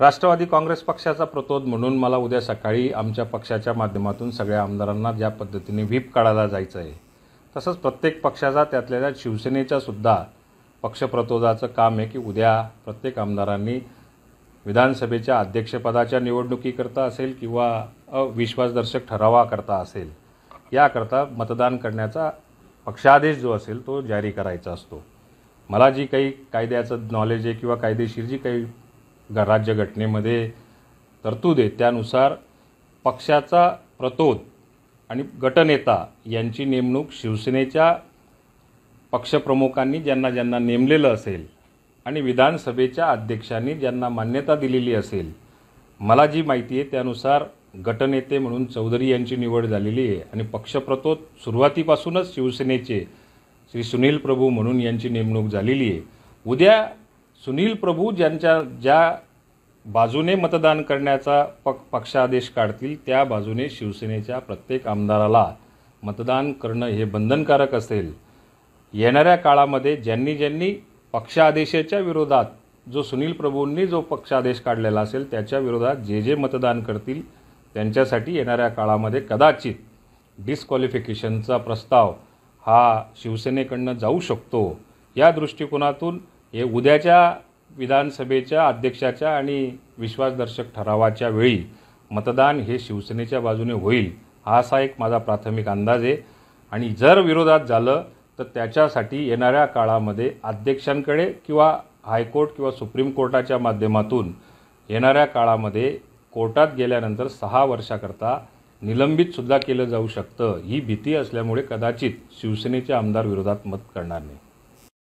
राष्ट्रवादी काँग्रेस पक्षाचा प्रतोद म्हणून मला उद्या सकाळी आमच्या पक्षाच्या माध्यमातून सगळ्या आमदारांना ज्या पद्धतीने व्हीप काढायला जायचं आहे तसंच प्रत्येक पक्षाचा त्यातल्या त्यात शिवसेनेच्या सुद्धा पक्षप्रतोदाचं काम आहे की उद्या प्रत्येक आमदारांनी विधानसभेच्या अध्यक्षपदाच्या निवडणुकीकरता असेल किंवा अविश्वासदर्शक ठरावाकरता असेल याकरता मतदान करण्याचा पक्षादेश जो असेल तो जारी करायचा असतो मला जी काही कायद्याचं नॉलेज आहे किंवा कायदेशीर जी काही ग राज्यघटनेमध्ये तरतूद आहे त्यानुसार पक्षाचा प्रतोद आणि गटनेता यांची नेमणूक शिवसेनेच्या पक्षप्रमुखांनी ज्यांना ज्यांना नेमलेलं असेल आणि विधानसभेच्या अध्यक्षांनी ज्यांना मान्यता दिलेली असेल मला जी माहिती आहे त्यानुसार गटनेते म्हणून चौधरी यांची निवड झालेली आहे आणि पक्षप्रतोद सुरुवातीपासूनच शिवसेनेचे श्री सुनील प्रभू म्हणून यांची नेमणूक झालेली आहे उद्या सुनील प्रभू ज्यांच्या ज्या बाजूने मतदान करण्याचा पक पक्षादेश काढतील त्या बाजूने शिवसेनेच्या प्रत्येक आमदाराला मतदान करणं हे बंधनकारक असेल येणाऱ्या काळामध्ये ज्यांनी ज्यांनी पक्षादेशाच्या विरोधात जो सुनील प्रभूंनी जो पक्षादेश काढलेला असेल त्याच्या विरोधात जे जे मतदान करतील त्यांच्यासाठी येणाऱ्या काळामध्ये कदाचित डिस्क्वालिफिकेशनचा प्रस्ताव हा शिवसेनेकडनं जाऊ शकतो या दृष्टिकोनातून हे उद्याच्या विधानसभेच्या अध्यक्षाच्या आणि विश्वासदर्शक ठरावाच्या वेळी मतदान हे शिवसेनेच्या बाजूने होईल हा असा एक माझा प्राथमिक अंदाज आहे आणि जर विरोधात झालं तर त्याच्यासाठी येणाऱ्या काळामध्ये अध्यक्षांकडे किंवा हायकोर्ट किंवा सुप्रीम कोर्टाच्या माध्यमातून येणाऱ्या काळामध्ये कोर्टात गेल्यानंतर सहा वर्षाकरता निलंबितसुद्धा केलं जाऊ शकतं ही भीती असल्यामुळे कदाचित शिवसेनेचे आमदार विरोधात मत करणार नाही